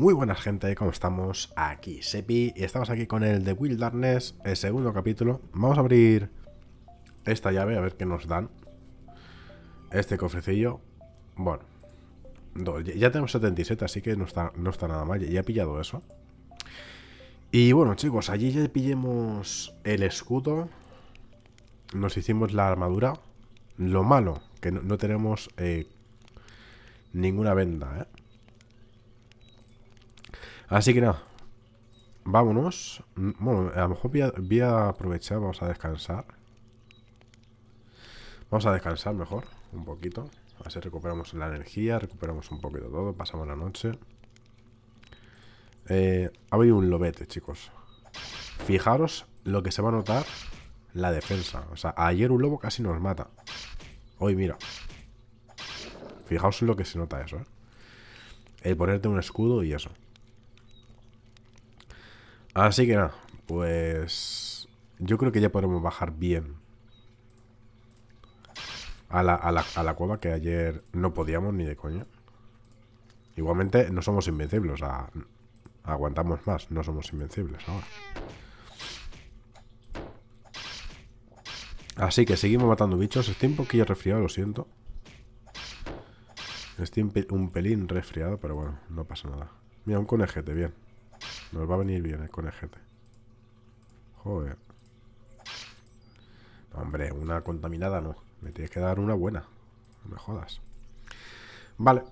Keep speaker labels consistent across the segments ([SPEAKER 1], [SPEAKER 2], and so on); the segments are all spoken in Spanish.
[SPEAKER 1] Muy buenas gente, ¿cómo estamos? Aquí Sepi y estamos aquí con el The Wilderness, el segundo capítulo. Vamos a abrir esta llave a ver qué nos dan. Este cofrecillo. Bueno, ya tenemos 77, así que no está, no está nada mal. Ya he pillado eso. Y bueno chicos, allí ya pillemos el escudo. Nos hicimos la armadura. Lo malo, que no, tenemos eh, ninguna venda, ¿eh? Así que nada. Vámonos. Mm, bueno, a lo mejor voy a, aprovechar, vamos a descansar. Vamos a descansar mejor, un poquito. Así recuperamos la energía, recuperamos un poquito todo, pasamos la noche. Eh, ha habido un lobete, chicos. Fijaros lo que se va a notar la defensa. O sea, ayer un lobo casi nos mata. Hoy, mira. Fijaos lo que se nota eso, ¿eh? El ponerte un escudo y eso. Así que nada, pues yo creo que ya podemos bajar bien a la, cueva que ayer no podíamos ni de coña. Igualmente no somos invencibles, aguantamos más, no somos invencibles ahora. Así que seguimos matando bichos. Estoy un poquillo resfriado, lo siento. Estoy un pelín resfriado, pero bueno, no pasa nada. Mira, un conejete, bien. Nos va a venir bien el conejete. Joder. hombre, una contaminada no. Me tienes que dar una buena. No me jodas. Vale.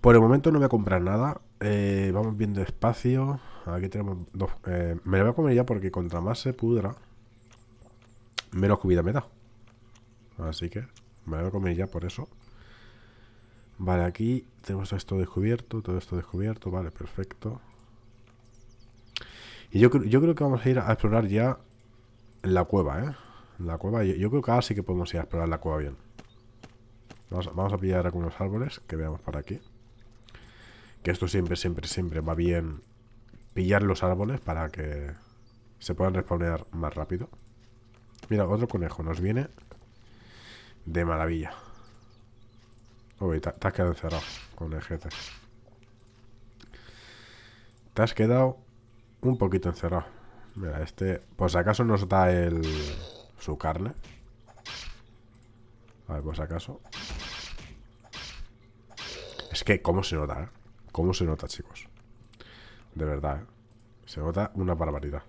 [SPEAKER 1] Por el momento no voy a comprar nada. Eh, vamos viendo espacio. Aquí tenemos dos. Eh, me la voy a comer ya porque contra más se pudra, menos comida me da. Así que me la voy a comer ya por eso. Vale, aquí tenemos esto descubierto, todo esto descubierto, vale, perfecto. Y yo, yo creo que vamos a ir a explorar ya la cueva, ¿eh? La cueva, yo, yo creo que ahora sí que podemos ir a explorar la cueva bien. Vamos, vamos a pillar algunos árboles que veamos para aquí. Que esto siempre, siempre, siempre va bien pillar los árboles para que se puedan respawnear más rápido. Mira, otro conejo nos viene de maravilla. Uy, te, has quedado encerrado con el jefe. Te has quedado un poquito encerrado. Mira, este... Pues acaso nos da el... Su carne. A ver, pues acaso... Es que, ¿cómo se nota? Eh? ¿Cómo se nota, chicos? De verdad, ¿eh? Se nota una barbaridad.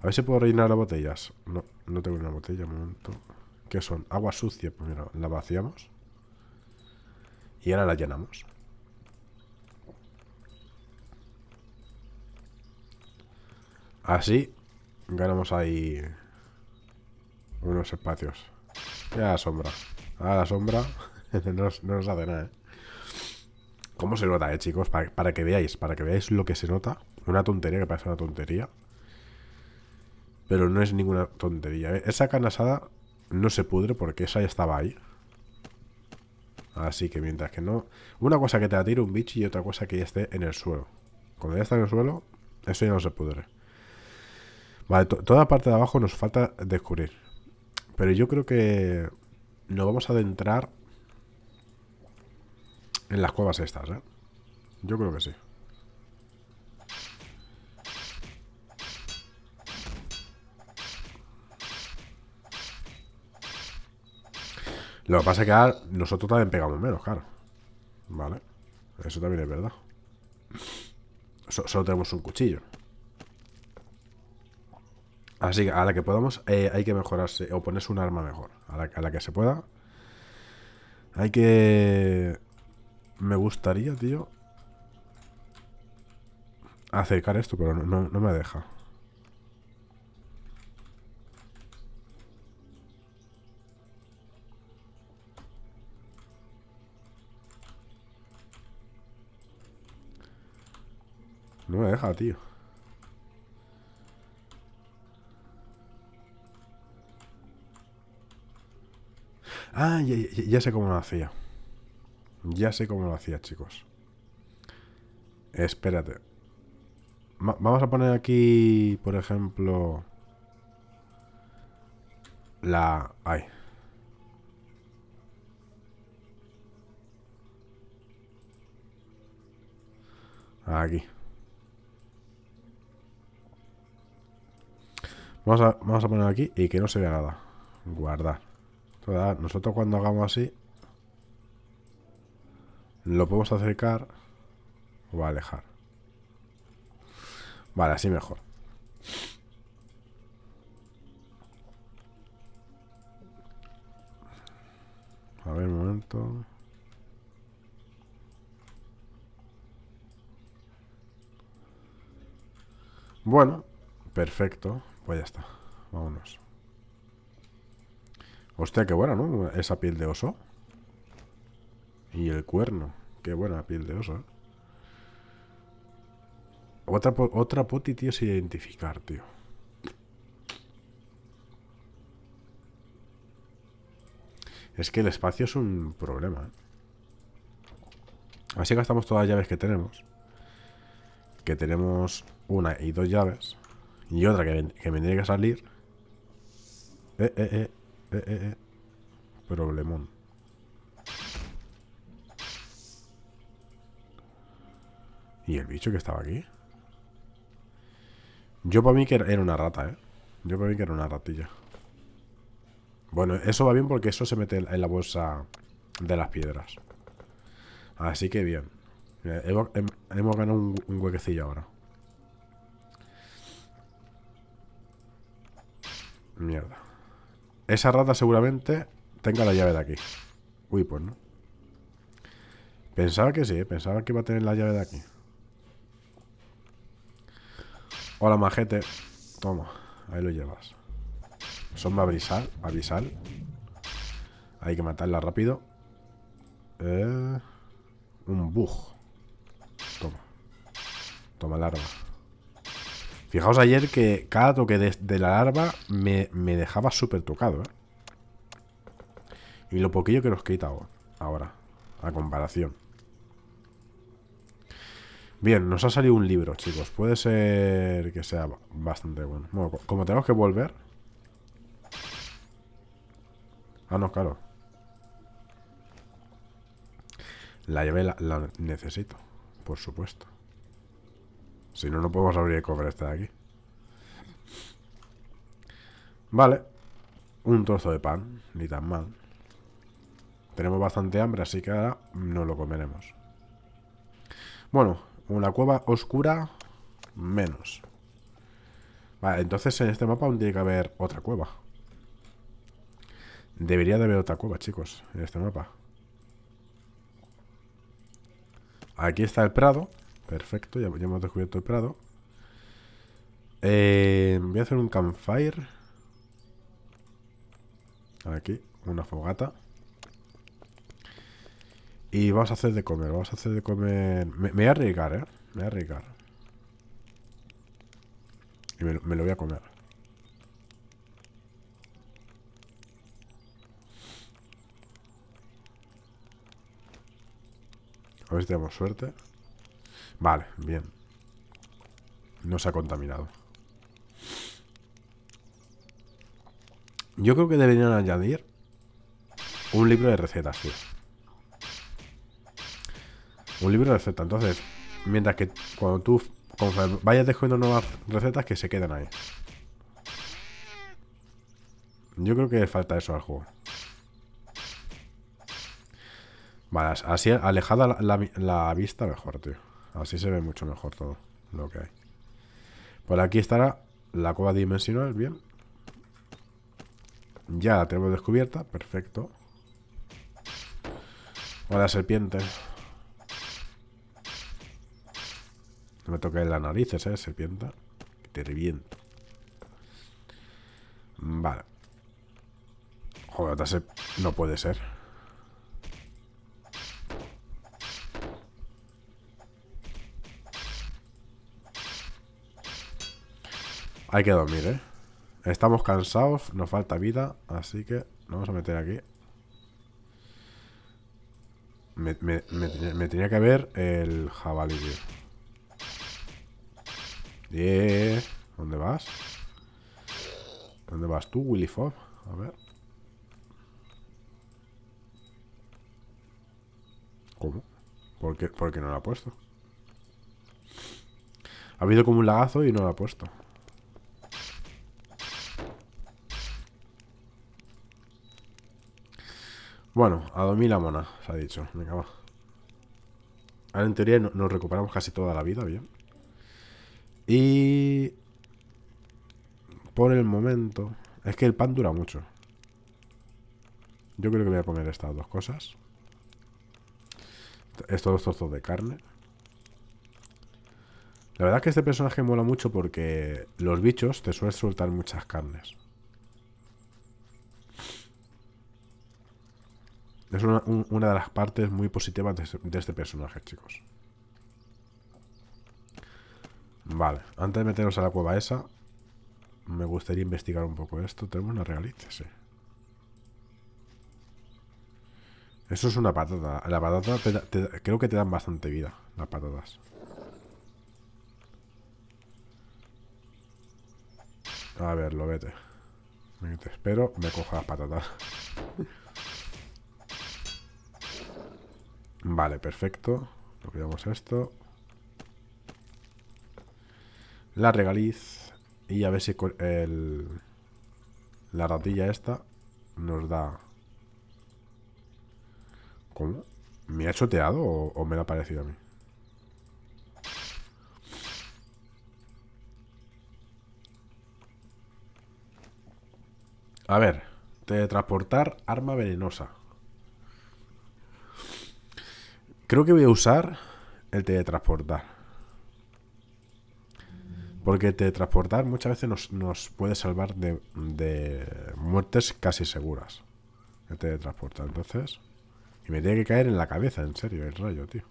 [SPEAKER 1] A ver si puedo rellenar las botellas. No, no tengo una botella, un momento. ¿Qué son? Agua sucia. Pues mira, la vaciamos. Y ahora la llenamos. Así ganamos ahí unos espacios. Ya la sombra. A la sombra no, nos, hace nada, ¿eh? ¿Cómo se nota, eh, chicos? Para, que veáis, para que veáis lo que se nota. Una tontería que parece una tontería. Pero no es ninguna tontería. ¿eh? Esa canasada no se pudre porque esa ya estaba ahí. Así que mientras que no... Una cosa que te atire un bicho y otra cosa que ya esté en el suelo. Cuando ya está en el suelo, eso ya no se pudre. Vale, toda parte de abajo nos falta descubrir. Pero yo creo que nos vamos a adentrar en las cuevas estas, ¿eh? Yo creo que sí. Lo que pasa es que nosotros también pegamos menos, claro. Vale. Eso también es verdad. solo tenemos un cuchillo. Así que a la que podamos eh, hay que mejorarse o ponerse un arma mejor. A la, que se pueda. Hay que... Me gustaría, tío. Acercar esto, pero no me deja. No me deja, tío. Ah, ya, sé cómo lo hacía. Ya sé cómo lo hacía, chicos. Espérate. vamos a poner aquí, por ejemplo... La... Ay. Aquí. Vamos a, vamos poner aquí y que no se vea nada. Guardar. Nosotros cuando hagamos así, lo podemos acercar o alejar. Vale, así mejor. A ver, un momento. Bueno, perfecto. Pues ya está. Vámonos. Hostia, qué buena, ¿no? Esa piel de oso. Y el cuerno. Qué buena piel de oso. ¿eh? Otra, otra poti, tío, sin identificar, tío. Es que el espacio es un problema. ¿eh? Así gastamos todas las llaves que tenemos. Que tenemos una y dos llaves. Y otra que me, que tiene que salir. Eh, eh, eh, eh, eh. Problemón. ¿Y el bicho que estaba aquí? Yo para mí que era una rata, ¿eh? Yo para mí que era una ratilla. Bueno, eso va bien porque eso se mete en la bolsa de las piedras. Así que bien. Hemos, ganado un huequecillo ahora. Mierda. Esa rata seguramente tenga la llave de aquí. Uy, pues no. Pensaba que sí, pensaba que iba a tener la llave de aquí. Hola, majete. Toma, ahí lo llevas. Son babisal, abisal. Hay que matarla rápido. Eh, un bug. Toma. Toma el arma. Fijaos ayer que cada toque de, la larva me, me dejaba súper tocado, ¿eh? Y lo poquillo que nos quita ahora, a comparación. Bien, nos ha salido un libro, chicos. Puede ser que sea bastante bueno. como tenemos que volver... Ah, no, claro. La llave la necesito, por supuesto. Si no, no podemos abrir y cofre este de aquí. Vale. Un trozo de pan, ni tan mal. Tenemos bastante hambre, así que ahora no lo comeremos. Bueno, una cueva oscura menos. Vale, entonces en este mapa aún tiene que haber otra cueva. Debería de haber otra cueva, chicos, en este mapa. Aquí está el prado. Perfecto, ya, hemos descubierto el prado. Eh, voy a hacer un campfire. Aquí, una fogata. Y vamos a hacer de comer, vamos a hacer de comer... Me, voy a arriesgar, ¿eh? Me voy a arriesgar. Y me, me lo voy a comer. A ver si tenemos suerte. Vale, bien. No se ha contaminado. Yo creo que deberían añadir un libro de recetas, tío Un libro de recetas. Entonces, mientras que cuando tú vayas dejando nuevas recetas que se quedan ahí. Yo creo que falta eso al juego. Vale, así alejada la vista mejor, tío. Así se ve mucho mejor todo lo que hay. Por aquí estará la cueva dimensional, bien. Ya la tenemos descubierta, perfecto. Hola, serpiente. No me toques las narices, eh, serpiente. Que te reviento. Vale. Joder, No puede ser. Hay que dormir, ¿eh? Estamos cansados, nos falta vida, así que nos vamos a meter aquí. Me, tenía que ver el jabalí, ¿Dónde vas? ¿Dónde vas tú, Willy Fob? A ver. ¿Cómo? ¿Por qué, ¿Por qué no lo ha puesto? Ha habido como un lagazo y no lo ha puesto. Bueno, a 2000 la mona, se ha dicho. Venga, va. Ahora en teoría nos recuperamos casi toda la vida, bien. Y... Por el momento... Es que el pan dura mucho. Yo creo que voy a comer estas dos cosas. Estos dos trozos de carne. La verdad es que este personaje mola mucho porque los bichos te suelen soltar muchas carnes. Es una, de las partes muy positivas este, de este, personaje, chicos. Vale, antes de meternos a la cueva esa, me gustaría investigar un poco esto. Tenemos una realista, sí. Eso es una patata. La patata creo que te dan bastante vida, las patatas. A ver, lo vete. Te espero, me cojo las patatas. Vale, perfecto. Lo esto. La regaliz. Y a ver si el, la ratilla esta nos da... ¿Cómo? ¿Me ha choteado o, me lo ha parecido a mí? A ver, teletransportar arma venenosa. Creo que voy a usar el teletransportar. Porque el teletransportar muchas veces nos, puede salvar de, muertes casi seguras. El teletransportar, entonces... Y me tiene que caer en la cabeza, en serio, el rayo, tío.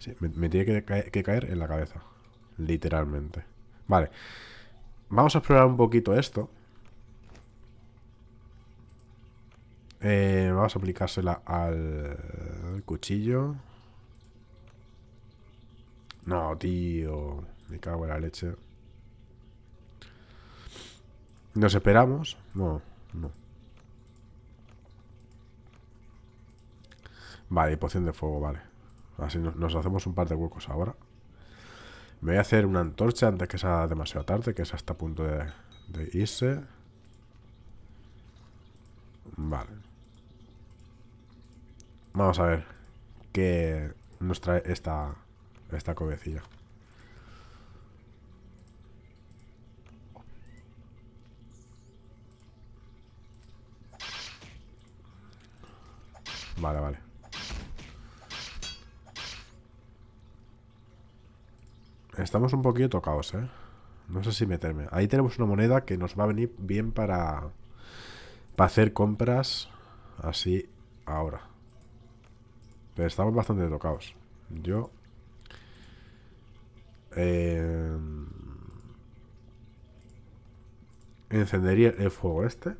[SPEAKER 1] Sí, me, tiene que que caer en la cabeza. Literalmente. Vale. Vamos a explorar un poquito esto. Eh, vamos a aplicársela al cuchillo. No, tío. Me cago en la leche. ¿Nos esperamos? No, no. Vale, poción de fuego, vale. Así nos, hacemos un par de huecos ahora. Me voy a hacer una antorcha antes que sea demasiado tarde, que es hasta a punto de irse. Vale. Vamos a ver qué nos trae esta, esta cobecilla. Vale, vale. Estamos un poquito tocados, ¿eh? No sé si meterme. Ahí tenemos una moneda que nos va a venir bien para, para hacer compras así ahora. Pero estamos bastante tocados. Yo... Em, encendería el fuego este.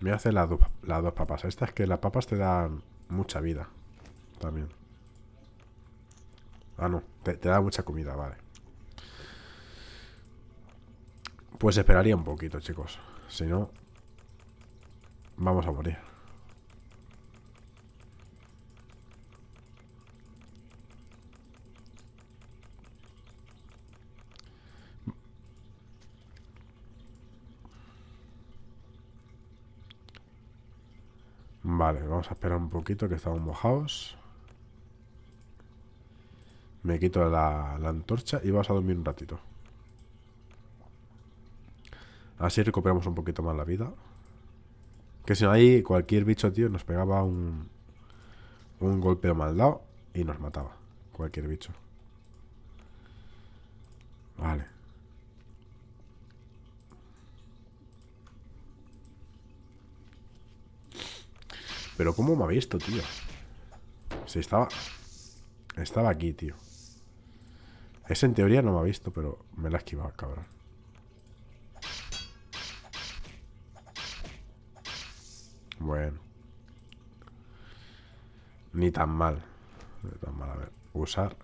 [SPEAKER 1] Me hace las dos papas. Estas que las papas te dan mucha vida. También. Ah, no. te da mucha comida, vale. Pues esperaría un poquito, chicos. Si no... Vamos a morir. Vale, vamos a esperar un poquito que estamos mojados. Me quito la, antorcha y vamos a dormir un ratito. Así recuperamos un poquito más la vida. Que si no ahí cualquier bicho, tío, nos pegaba un, un golpe mal dado y nos mataba. Cualquier bicho. Vale. Pero ¿cómo me ha visto, tío? Si estaba... Estaba aquí, tío. Ese en teoría no me ha visto, pero me la ha esquivado, cabrón. Bueno. Ni tan mal. Ni tan mal, a ver. Usar.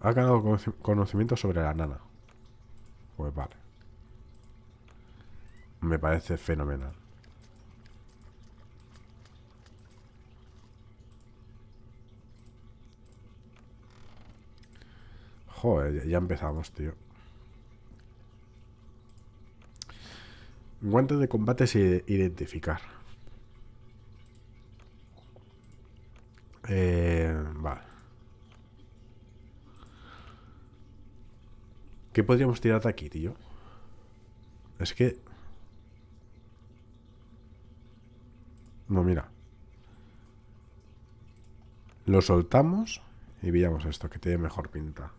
[SPEAKER 1] Ha ganado conocimiento sobre la nana. Pues vale. Me parece fenomenal. Joder, eh, ya empezamos, tío. Guantes de combate se identificar. Eh, vale. ¿Qué podríamos tirar de aquí, tío? Es que... No, mira. Lo soltamos y veamos esto, que tiene mejor pinta.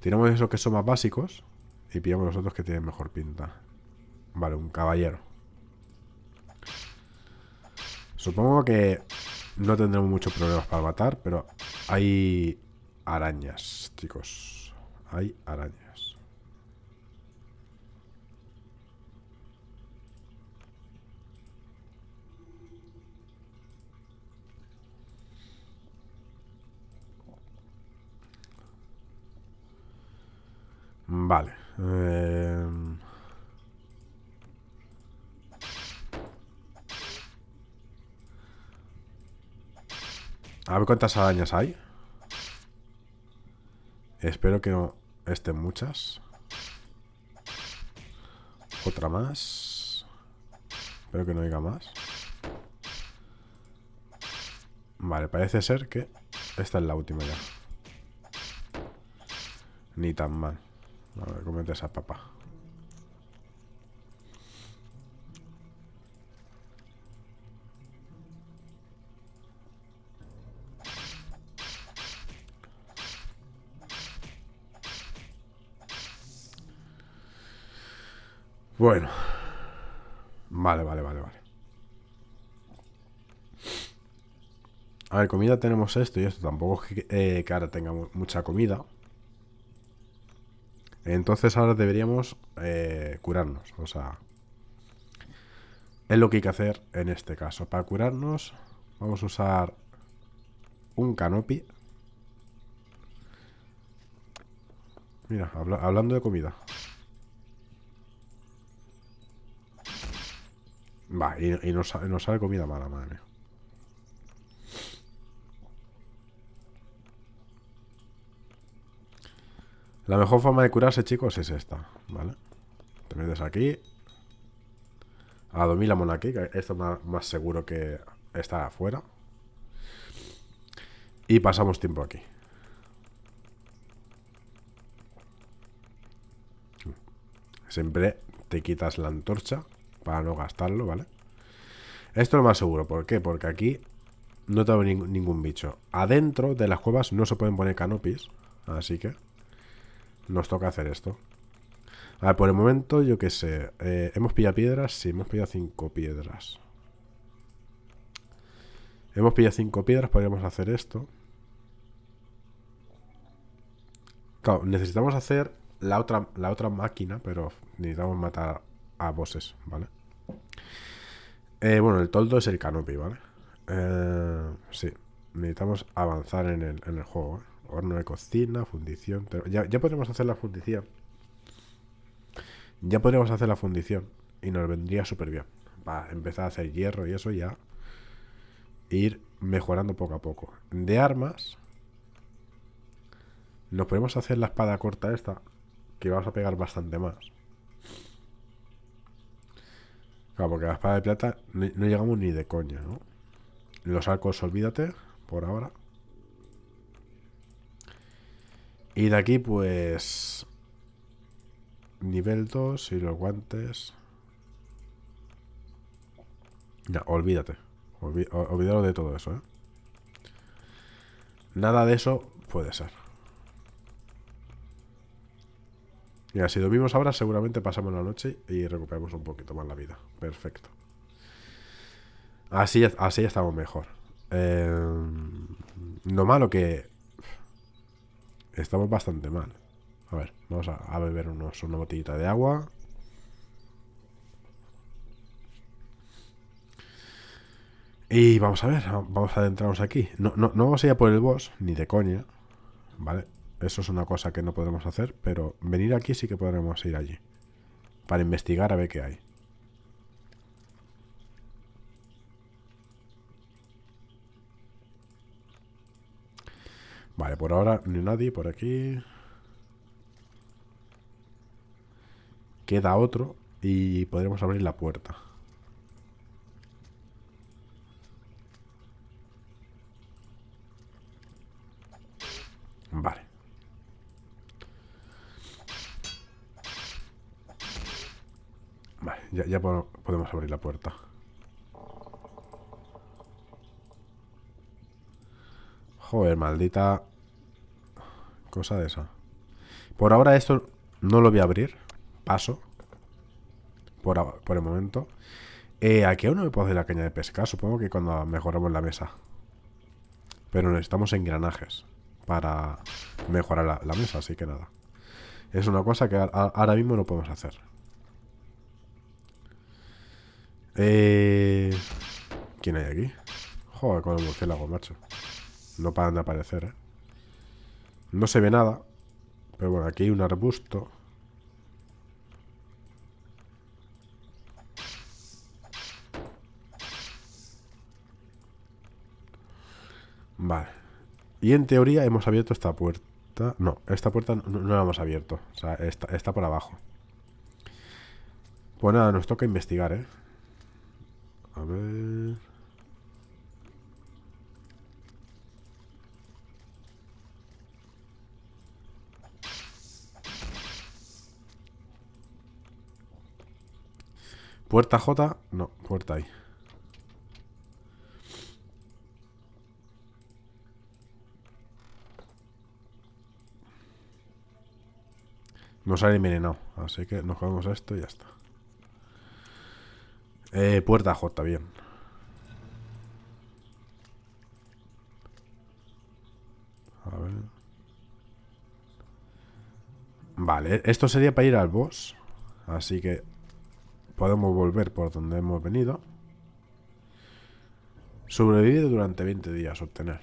[SPEAKER 1] Tiramos esos que son más básicos y pillamos los otros que tienen mejor pinta. Vale, un caballero. Supongo que no tendremos muchos problemas para matar, pero hay arañas, chicos. Hay arañas. Vale. Em, a ver cuántas arañas hay. Espero que no estén muchas. Otra más. Espero que no haya más. Vale, parece ser que esta es la última ya. Ni tan mal. A ver, comete esa papa. Bueno. Vale, vale, vale, vale. A ver, comida tenemos esto y esto. Tampoco es que, eh, ahora tenga mucha comida. Entonces ahora deberíamos eh, curarnos. O sea, es lo que hay que hacer en este caso. Para curarnos vamos a usar un canopy. Mira, hablando de comida. Va, y, nos sale comida mala, madre mía. La mejor forma de curarse, chicos, es esta, ¿vale? Te metes aquí. A la mona aquí, que esto es más, seguro que estar afuera. Y pasamos tiempo aquí. Siempre te quitas la antorcha para no gastarlo, ¿vale? Esto es lo más seguro. ¿Por qué? Porque aquí no te ningún bicho. Adentro de las cuevas no se pueden poner canopis. Así que nos toca hacer esto. A ver, por el momento, yo qué sé. Eh, ¿Hemos pillado piedras? Sí, hemos pillado cinco piedras. Hemos pillado cinco piedras, podríamos hacer esto. Claro, necesitamos hacer la otra, la otra máquina, pero necesitamos matar a bosses, ¿vale? Eh, bueno, el toldo es el canopy, ¿vale? Eh, sí, necesitamos avanzar en el, en el juego, ¿eh? horno de cocina, fundición. Ya, ya hacer la fundición. Ya podríamos hacer la fundición y nos vendría súper bien. Para empezar a hacer hierro y eso ya. Ir mejorando poco a poco. De armas. Nos podemos hacer la espada corta esta. Que vamos a pegar bastante más. Claro, porque la espada de plata no, no llegamos ni de coña, ¿no? Los arcos, olvídate, por ahora. Y de aquí, pues... Nivel 2 y los guantes... Ya, olvídate. Olvídalo de todo eso, ¿eh? Nada de eso puede ser. Mira, si dormimos ahora, seguramente pasamos la noche y recuperamos un poquito más la vida. Perfecto. Así, así estamos mejor. no em, lo malo que Estamos bastante mal. A ver, vamos a, beber una botellita de agua. Y vamos a ver, vamos a adentrarnos aquí. No, no, no vamos a ir a por el boss, ni de coña. ¿Vale? Eso es una cosa que no podremos hacer, pero venir aquí sí que podremos ir allí. Para investigar a ver qué hay. Vale, por ahora ni nadie por aquí. Queda otro y podremos abrir la puerta. Vale. Vale, ya, ya podemos abrir la puerta. Joder, maldita cosa de esa. Por ahora esto no lo voy a abrir. Paso. Por, por el momento. a eh, aquí aún no me puedo hacer la caña de pesca. Supongo que cuando mejoramos la mesa. Pero necesitamos engranajes para mejorar la, mesa, así que nada. Es una cosa que ahora mismo no podemos hacer. Eh, ¿Quién hay aquí? Joder, con el murciélago, macho. No paran de aparecer, ¿eh? No se ve nada. Pero bueno, aquí hay un arbusto. Vale. Y en teoría hemos abierto esta puerta. No, esta puerta no, la hemos abierto. O sea, está, está por abajo. Pues nada, nos toca investigar, ¿eh? A ver... Puerta J, no, puerta ahí. Nos sale envenenado, así que nos jugamos a esto y ya está. Eh, puerta J, bien. A ver. Vale, esto sería para ir al boss. Así que Podemos volver por donde hemos venido. Sobrevivir durante 20 días, obtener.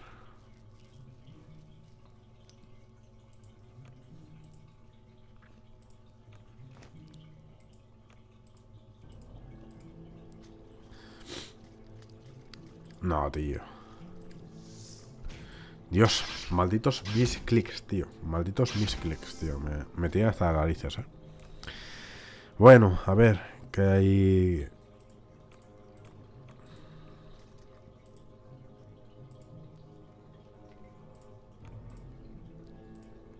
[SPEAKER 1] No, tío. Dios, malditos misclicks, tío. Malditos misclicks, tío. Me, tira hasta las narices, eh. Bueno, a ver que hay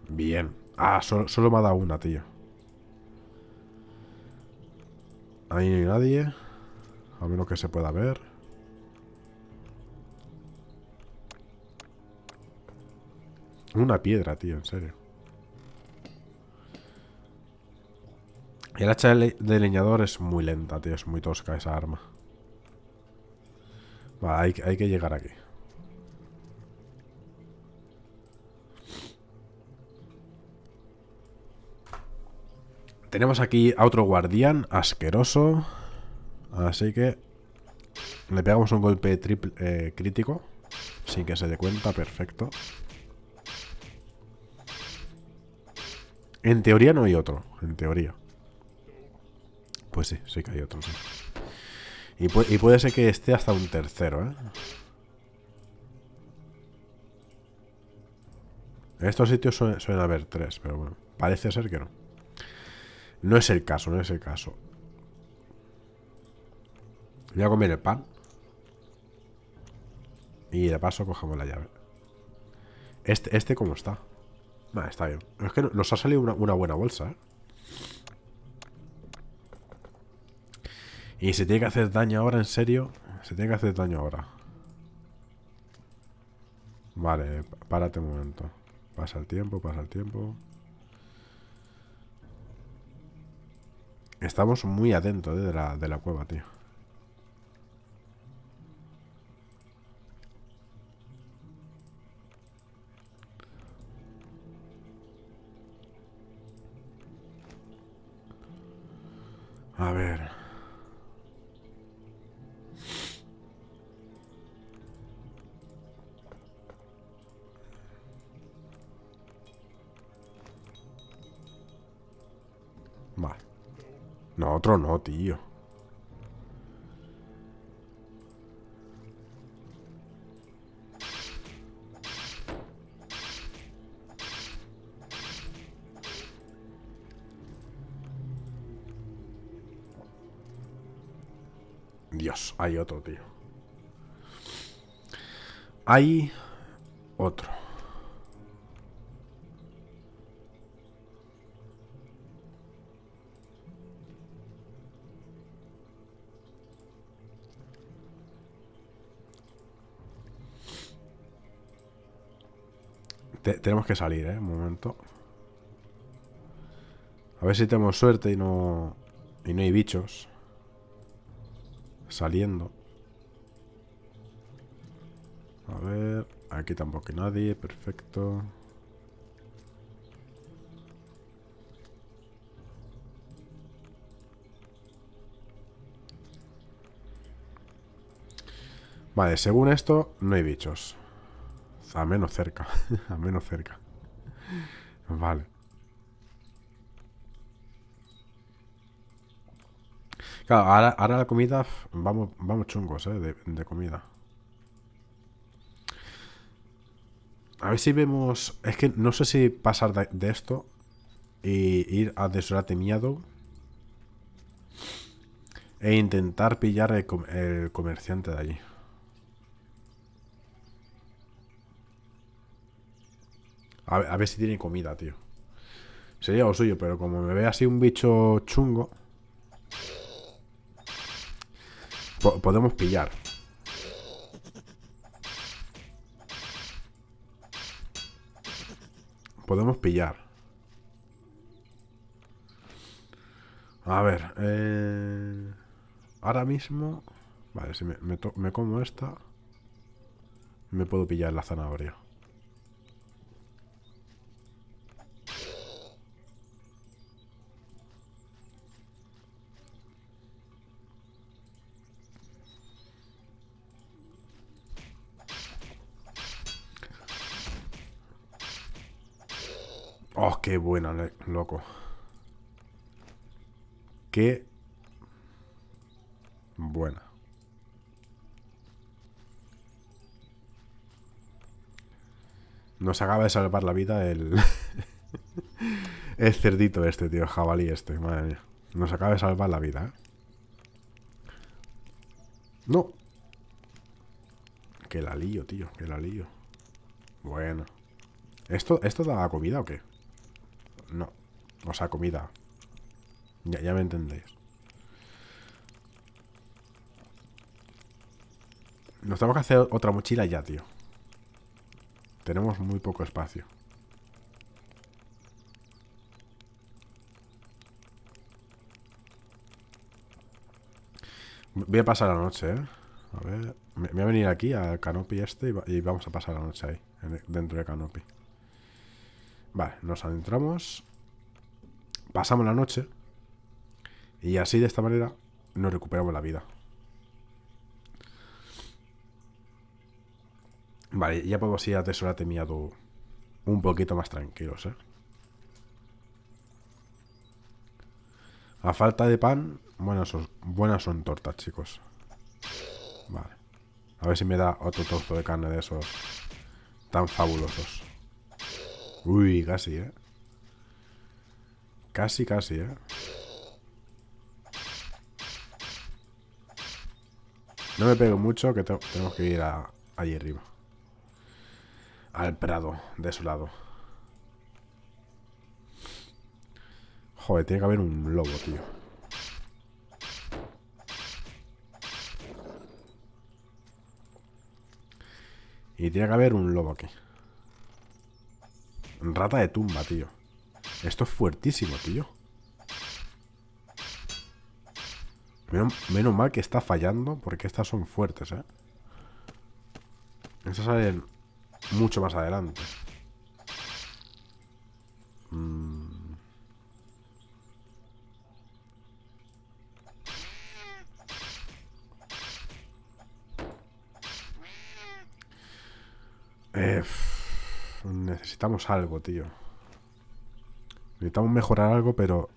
[SPEAKER 1] Bien. Ah, solo, solo me ha dado una, tío. Ahí no hay nadie. A menos que se pueda ver. Una piedra, tío, en serio. El hacha de leñador es muy lenta, tío. Es muy tosca esa arma. Vale, hay, que llegar aquí. Tenemos aquí a otro guardián asqueroso. Así que le pegamos un golpe triple, eh, crítico. Sin que se dé cuenta, perfecto. En teoría no hay otro, en teoría. Pues sí, sí que hay otro, Y, puede ser que esté hasta un tercero, ¿eh? En estos sitios suelen, haber tres, pero bueno, parece ser que no. No es el caso, no es el caso. Voy a comer el pan. Y de paso cojamos la llave. Este, este ¿cómo está? está bien. Es que nos ha salido una buena bolsa, ¿eh? Y se tiene que hacer daño ahora, en serio. Se tiene que hacer daño ahora. Vale, párate un momento. Pasa el tiempo, pasa el tiempo. Estamos muy atentos eh, de, la, de la cueva, tío. A ver. No, otro no, tío. Dios, hay otro, tío. Hay otro. tenemos que salir, ¿eh? Un momento. A ver si tenemos suerte y no... Y no hay bichos. Saliendo. A ver... Aquí tampoco hay nadie. Perfecto. Vale, según esto, no hay bichos a menos cerca. a menos cerca. Vale. Claro, ahora, la comida... Vamos, vamos chungos, ¿eh? De, comida. A ver si vemos... Es que no sé si pasar de, esto e ir a Desolate e intentar pillar el comerciante de allí. A, ver si tiene comida, tío. Sería lo suyo, pero como me ve así un bicho chungo... podemos pillar. Podemos pillar. A ver. Eh, ahora mismo... Vale, si me, me como esta... Me puedo pillar la zanahoria. Oh, qué buena, loco. Qué buena. Nos acaba de salvar la vida el... el cerdito este, tío. Jabalí este, madre mía. Nos acaba de salvar la vida, ¿eh? No. Que la lío, tío. Que la lío. Bueno. ¿Esto, esto da comida o qué? No. O sea, comida. Ya, ya me entendéis. Nos tenemos que hacer otra mochila ya, tío. Tenemos muy poco espacio. Voy a pasar la noche, ¿eh? A ver, me voy a venir aquí al canopy este y, y vamos a pasar la noche ahí, dentro de canopy. Vale, nos adentramos. Pasamos la noche. Y así, de esta manera, nos recuperamos la vida. Vale, ya puedo ir a atesorar temiado un poquito más tranquilos, ¿eh? A falta de pan, buenas son, buenas son tortas, chicos. Vale. A ver si me da otro trozo de carne de esos tan fabulosos. Uy, casi, ¿eh? Casi, casi, ¿eh? No me pego mucho, que tengo tenemos que ir a ahí arriba. Al prado, de su lado. Joder, tiene que haber un lobo, tío. Y tiene que haber un lobo aquí. Rata de tumba, tío. Esto es fuertísimo, tío. Menos, mal que está fallando, porque estas son fuertes, ¿eh? Estas salen mucho más adelante. Mm necesitamos algo, tío. Necesitamos mejorar algo, pero...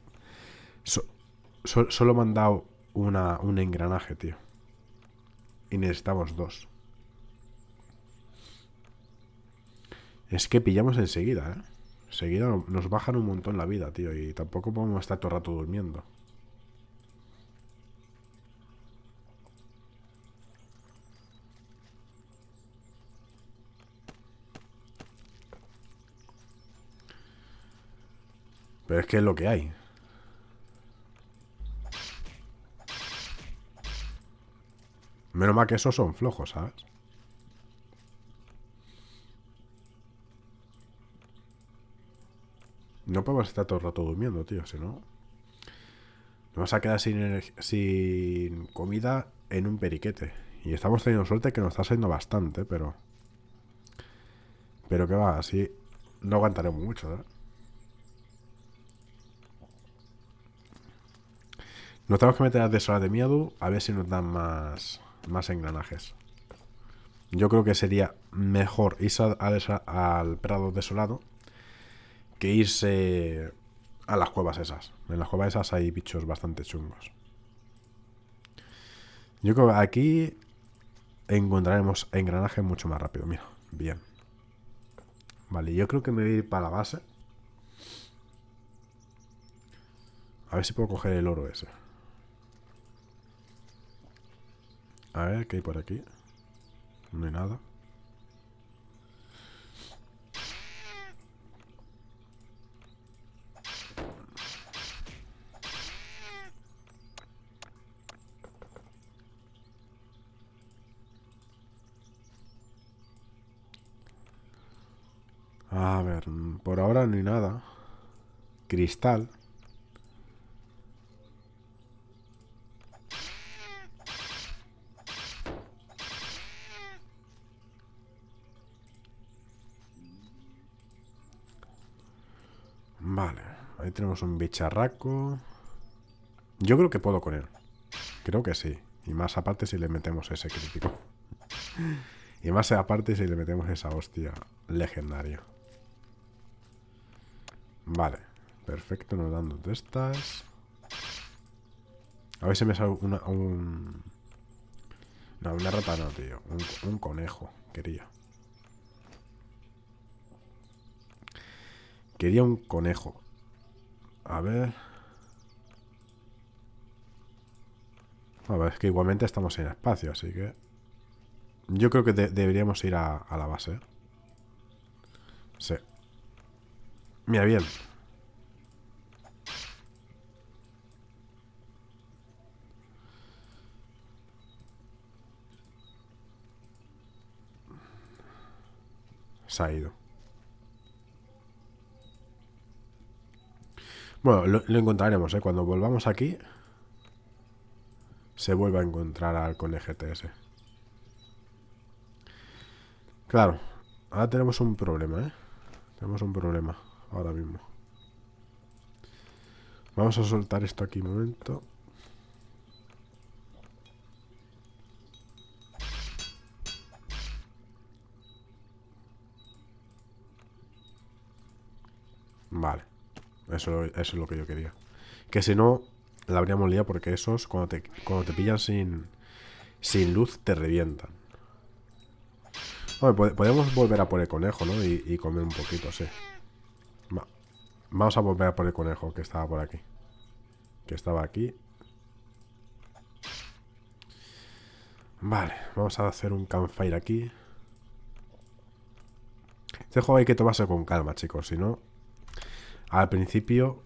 [SPEAKER 1] solo me han dado un engranaje, tío. Y necesitamos dos. Es que pillamos enseguida, ¿eh? Enseguida nos bajan un montón la vida, tío. Y tampoco podemos estar todo el rato durmiendo. Pero es que es lo que hay. Menos mal que esos son flojos, ¿sabes? No podemos estar todo el rato durmiendo, tío, si no... Nos vamos a quedar sin, sin comida en un periquete. Y estamos teniendo suerte que nos está saliendo bastante, pero... Pero que va, así no aguantaremos mucho, ¿verdad? ¿eh? Nos tenemos que meter a desolado de miedo a ver si nos dan más, más engranajes. Yo creo que sería mejor irse al, Prado Desolado que irse a las cuevas esas. En las cuevas esas hay bichos bastante chungos. Yo creo que aquí encontraremos engranajes mucho más rápido. Mira, bien. Vale, yo creo que me voy a ir para la base. A ver si puedo coger el oro ese. A ver, ¿qué hay por aquí? No hay nada. A ver, mm, por ahora no hay nada. Cristal. tenemos un bicharraco. Yo creo que puedo con él. Creo que sí. Y más aparte si le metemos ese crítico. Y más aparte si le metemos esa hostia legendaria. Vale. Perfecto, nos dan dos de estas. A ver si me sale una, un... No, una rata no, tío. un conejo. Quería. Quería un conejo. A ver... A ver, es que igualmente estamos en espacio, así que... Yo creo que deberíamos ir a, a la base. Sí. Mira, bien. Se ha ido. Bueno, lo, encontraremos, ¿eh? Cuando volvamos aquí, se vuelva a encontrar al con GTS. E claro, ahora tenemos un problema, ¿eh? Tenemos un problema ahora mismo. Vamos a soltar esto aquí un momento. Eso, es lo que yo quería. Que si no, la habríamos liado porque esos, cuando te, cuando te pillan sin, sin luz, te revientan. podemos volver a por el conejo, ¿no? Y, comer un poquito, sí. Vamos a volver a por el conejo que estaba por aquí. Que estaba aquí. Vale, vamos a hacer un campfire aquí. Este juego hay que tomarse con calma, chicos. Si no, al principio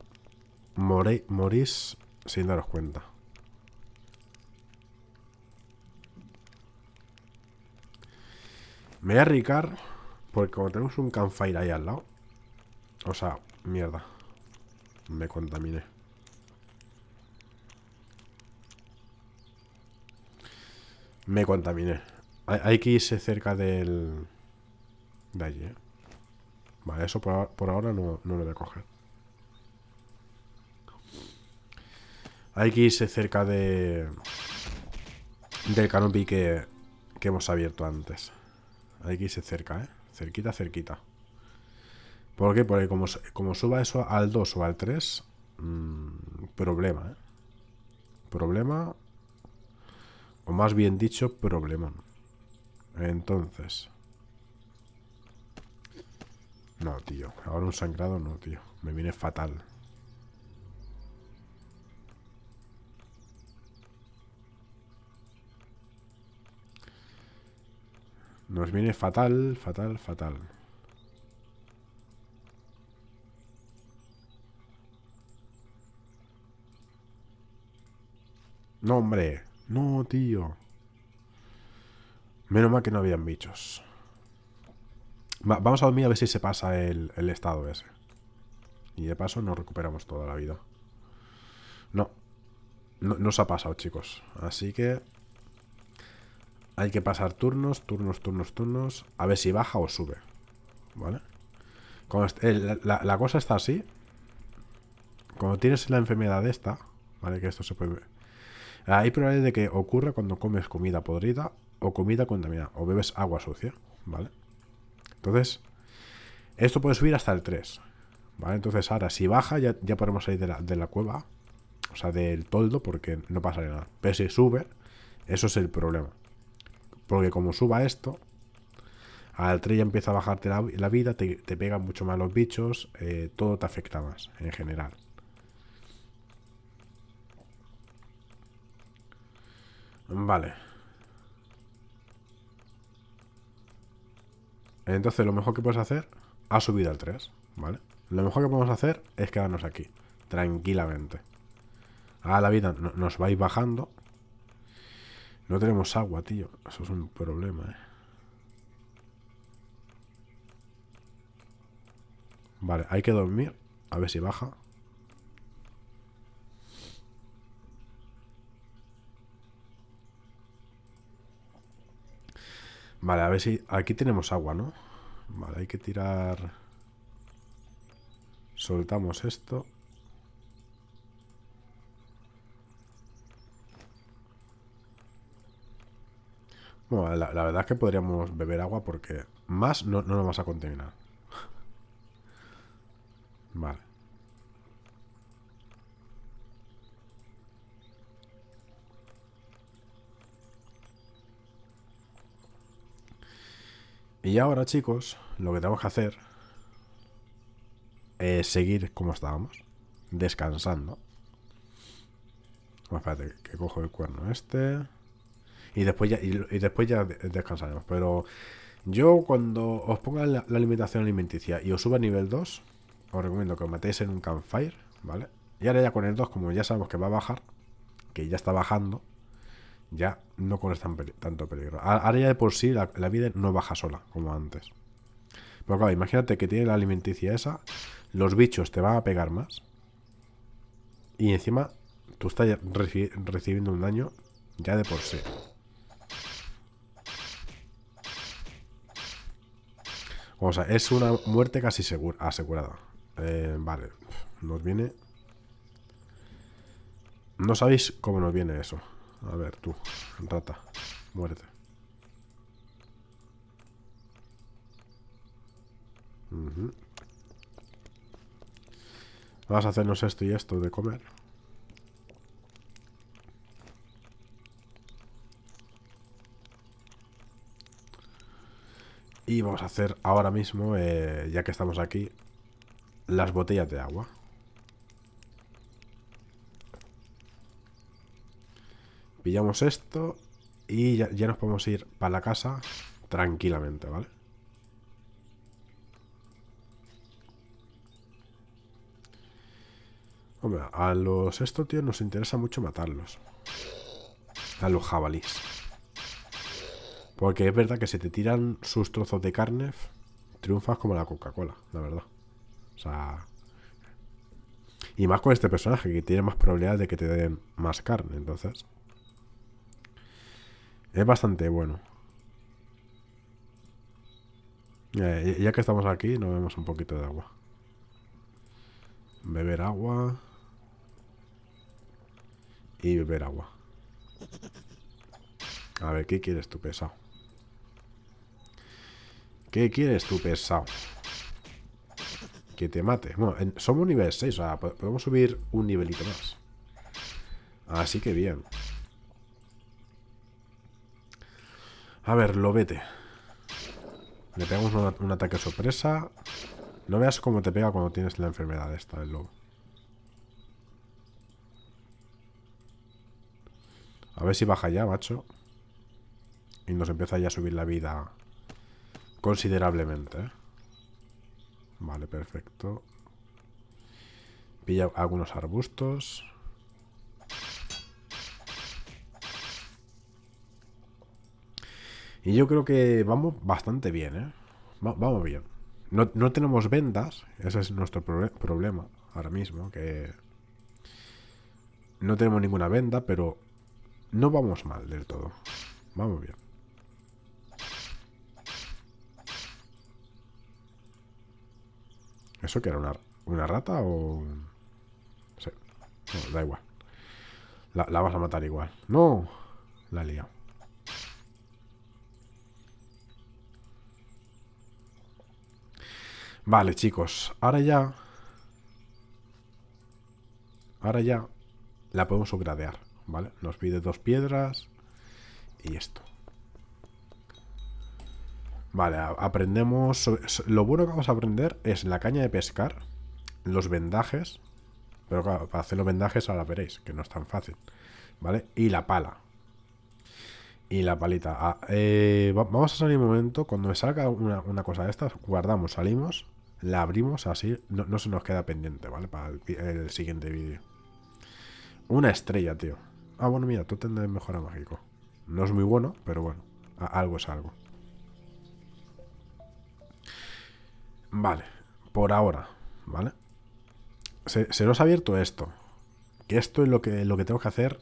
[SPEAKER 1] morís sin daros cuenta. Me voy a ricar porque como tenemos un campfire ahí al lado. O sea, mierda. Me contaminé. Me contaminé. Hay, que irse cerca del... De allí, ¿eh? Vale, eso por, ahora no lo voy a coger. Hay que irse cerca de... Del canopy que, que hemos abierto antes. Hay que irse cerca, ¿eh? Cerquita, cerquita. ¿Por qué? Porque como, suba eso al 2 o al 3... Mm, problema, ¿eh? Problema... O más bien dicho, problema Entonces... No, tío. Ahora un sangrado no, tío. Me viene fatal. Nos viene fatal, fatal, fatal. No, hombre. No, tío. Menos mal que no habían bichos. vamos a dormir a ver si se pasa el, estado ese. Y de paso nos recuperamos toda la vida. No, no, no se ha pasado, chicos. Así que hay que pasar turnos, turnos, turnos, turnos. A ver si baja o sube. ¿Vale? la, cosa está así. Cuando tienes la enfermedad esta, ¿vale? Que esto se puede... Hay probabilidad de que ocurra cuando comes comida podrida o comida contaminada o bebes agua sucia, ¿vale? Entonces, esto puede subir hasta el 3, ¿vale? Entonces ahora, si baja, ya, ya podemos salir de la, de la cueva, o sea, del toldo, porque no pasaría nada. Pero si sube, eso es el problema. Porque como suba esto, al 3 ya empieza a bajarte la, vida, te, pegan mucho más los bichos, eh, todo te afecta más en general. Vale. Entonces lo mejor que puedes hacer ha subido al 3, ¿vale? Lo mejor que podemos hacer es quedarnos aquí, tranquilamente. a la vida nos vais bajando no tenemos agua, tío. Eso es un problema, eh. Vale, hay que dormir. A ver si baja. Vale, a ver si... Aquí tenemos agua, ¿no? Vale, hay que tirar... Soltamos esto. la, verdad es que podríamos beber agua porque más no, no nos vas a contaminar. Vale. Y ahora, chicos, lo que tenemos que hacer es seguir como estábamos, descansando. espérate, que cojo el cuerno este y después ya, y, después ya descansaremos. Pero yo cuando os ponga la, alimentación limitación alimenticia y os suba a nivel 2, os recomiendo que os matéis en un campfire, ¿vale? Y ahora ya con el 2, como ya sabemos que va a bajar, que ya está bajando, ya no corres tan, tanto peligro. Ahora ya de por sí la, vida no baja sola, como antes. porque imagínate que tiene la alimenticia esa, los bichos te van a pegar más. Y encima tú estás recibiendo un daño ya de por sí. o sea es una muerte casi segura, asegurada. Eh, vale, nos viene... No sabéis cómo nos viene eso. A ver, tú, rata, muerte Vas a hacernos esto y esto de comer. Y vamos a hacer ahora mismo, eh, ya que estamos aquí, las botellas de agua. Pillamos esto y ya, ya nos podemos ir para la casa tranquilamente, ¿vale? Hombre, a los estos, tíos nos interesa mucho matarlos. A los jabalís. Porque es verdad que si te tiran sus trozos de carne, triunfas como la Coca-Cola, la verdad. O sea... Y más con este personaje, que tiene más probabilidad de que te den más carne, entonces... Es bastante bueno. Eh, ya que estamos aquí, nos vemos un poquito de agua. Beber agua. Y beber agua. A ver, ¿qué quieres tú, pesado? ¿Qué quieres tú, pesado? Que te mate. Bueno, en, somos nivel 6, o sea, podemos subir un nivelito más. Así que bien. A ver, lo vete. Le pegamos un, ataque sorpresa. No veas cómo te pega cuando tienes la enfermedad esta del lobo. A ver si baja ya, macho. Y nos empieza ya a subir la vida Considerablemente. ¿eh? Vale, perfecto. Pilla algunos arbustos. Y yo creo que vamos bastante bien, ¿eh? vamos bien. No, tenemos vendas, ese es nuestro problema ahora mismo, que no tenemos ninguna venda, pero no vamos mal del todo. Vamos bien. ¿Eso que era una, rata o...? No da igual. La, vas a matar igual. ¡No! La he Vale, chicos. Ahora ya... Ahora ya la podemos upgradear, ¿vale? Nos pide dos piedras y esto. Vale, aprendemos... Lo bueno que vamos a aprender es la caña de pescar, los vendajes, pero claro, para hacer los vendajes ahora veréis, que no es tan fácil, ¿vale? Y la pala. Y la palita. Ah, eh, vamos a salir un momento, cuando me salga una, cosa de estas, guardamos, salimos, la abrimos así, no, se nos queda pendiente, ¿vale? Para el, siguiente vídeo. Una estrella, tío. Ah, bueno, mira, tú tendrás mejora mágico. No es muy bueno, pero bueno, algo es algo. Vale, por ahora, ¿vale? Se, nos ha abierto esto. Que esto es lo que, lo que tengo que hacer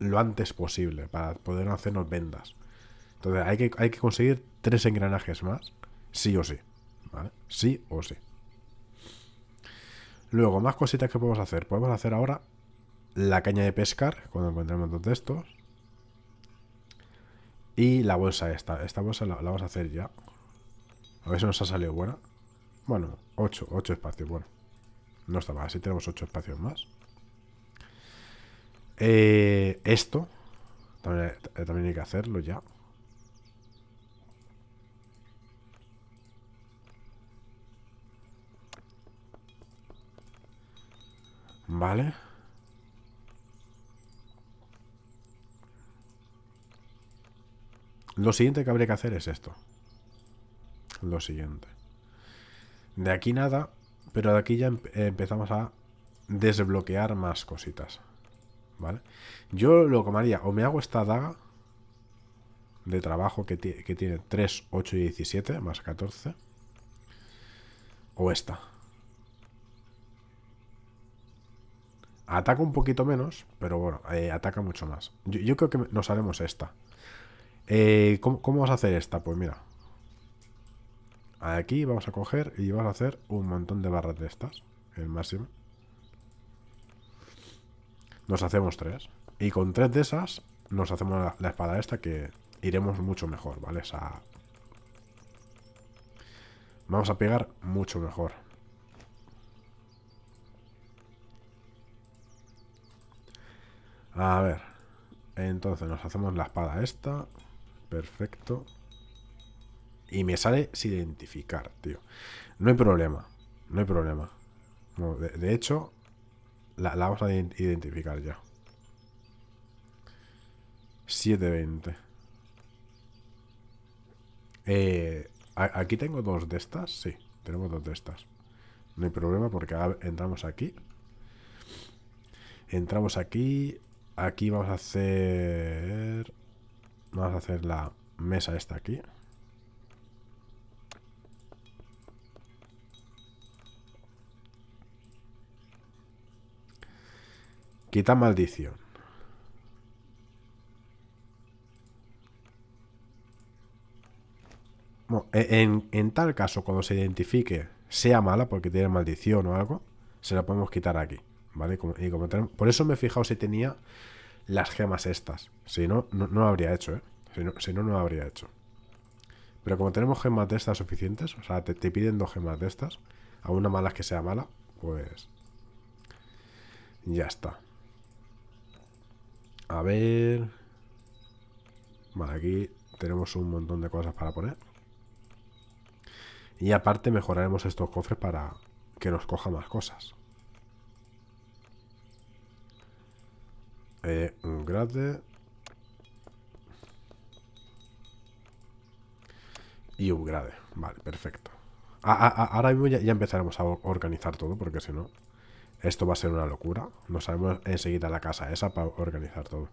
[SPEAKER 1] lo antes posible para poder hacernos vendas. Entonces hay que, hay que conseguir tres engranajes más, sí o sí. ¿vale? Sí o sí. Luego, más cositas que podemos hacer. Podemos hacer ahora la caña de pescar, cuando encontremos dos de estos. Y la bolsa esta. Esta bolsa la, la vamos a hacer ya. A ver si nos ha salido buena. Bueno, 8, 8 espacios, bueno. No está mal, así tenemos 8 espacios más. Eh, esto eh, también hay que hacerlo ya. Vale. Lo siguiente que habría que hacer es esto. Lo siguiente. De aquí nada, pero de aquí ya eh, empezamos a desbloquear más cositas. ¿Vale? Yo lo que haría, o me hago esta daga de trabajo que, tiene 3, 8 y 17, más 14. O esta. Ataca un poquito menos, pero bueno, eh, ataca mucho más. Yo, creo que nos haremos esta. Eh, ¿Cómo vas a hacer esta? Pues mira, Aquí vamos a coger y vamos a hacer un montón de barras de estas. El máximo. Nos hacemos tres. Y con tres de esas nos hacemos la, espada esta que iremos mucho mejor, ¿vale? Esa... Vamos a pegar mucho mejor. A ver. Entonces nos hacemos la espada esta. Perfecto. Y me sale sin identificar, tío. No hay problema. No hay problema. de, hecho, la, vamos a identificar ya. 720. Eh, aquí tengo dos de estas. Sí, tenemos dos de estas. No hay problema porque entramos aquí. Entramos aquí. Aquí vamos a hacer... Vamos a hacer la mesa esta aquí. Quita maldición. E- en, tal caso, cuando se identifique, sea mala porque tiene maldición o algo, se la podemos quitar aquí. ¿Vale? y por eso me he fijado si tenía las gemas estas. Si no, no, lo habría hecho, ¿eh? Si no, no, habría hecho. Pero como tenemos gemas de estas suficientes, o sea, te piden dos gemas de estas, a una mala que sea mala, pues... Ya está. A ver... Vale, aquí tenemos un montón de cosas para poner. Y aparte mejoraremos estos cofres para que nos coja más cosas. Eh, un grade. Y un grade, Vale, perfecto. Ah, ah, ah, ahora mismo ya empezaremos a organizar todo, porque si no... Esto va a ser una locura. Nos sabemos enseguida la casa esa para organizar todo.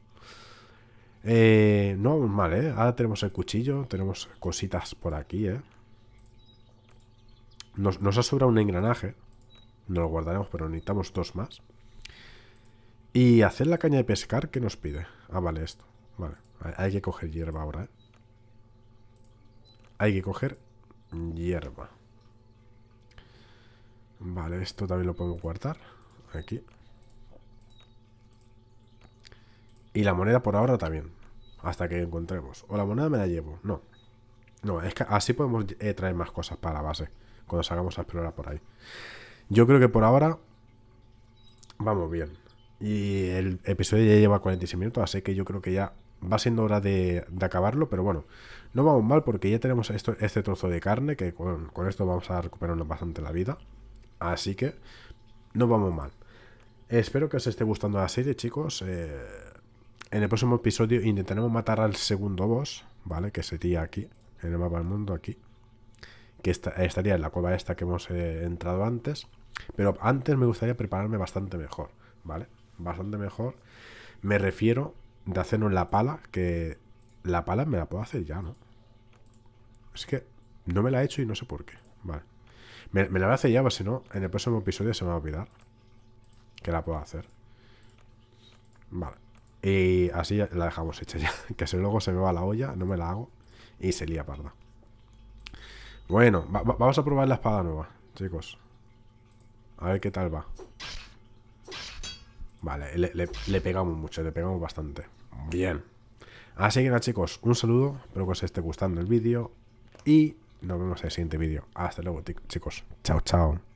[SPEAKER 1] Eh, no, mal, ¿eh? Ahora tenemos el cuchillo, tenemos cositas por aquí, ¿eh? Nos, nos ha sobrado un engranaje. No lo guardaremos, pero necesitamos dos más. Y hacer la caña de pescar, ¿qué nos pide? Ah, vale, esto. Vale, hay que coger hierba ahora, ¿eh? Hay que coger hierba. Vale, esto también lo podemos guardar. Aquí. Y la moneda por ahora también. Hasta que encontremos. O la moneda me la llevo. No. No, es que así podemos eh, traer más cosas para la base. Cuando salgamos a explorar por ahí. Yo creo que por ahora vamos bien. Y el episodio ya lleva 46 minutos, así que yo creo que ya va siendo hora de, acabarlo. Pero bueno, no vamos mal porque ya tenemos esto, este trozo de carne que con, con esto vamos a recuperarnos bastante la vida. Así que no vamos mal. Espero que os esté gustando la serie, chicos. Eh, en el próximo episodio intentaremos matar al segundo boss, ¿vale? Que sería aquí, en el mapa del mundo, aquí. Que estaría en la cueva esta que hemos eh, entrado antes. Pero antes me gustaría prepararme bastante mejor, ¿vale? Bastante mejor. Me refiero de hacernos la pala, que la pala me la puedo hacer ya, ¿no? Es que no me la he hecho y no sé por qué. Vale. Me, me la voy a hacer ya, porque si no, en el próximo episodio se me va a olvidar que la puedo hacer. Vale. Y así la dejamos hecha ya. Que si luego se me va la olla, no me la hago. Y se lía parda. Bueno, vamos a probar la espada nueva, chicos. A ver qué tal va. Vale, le, le pegamos mucho, le pegamos bastante. Bien. Así que nada, chicos, un saludo. Espero que os esté gustando el vídeo. Y nos vemos en el siguiente vídeo. Hasta luego, chicos. Chao, chao.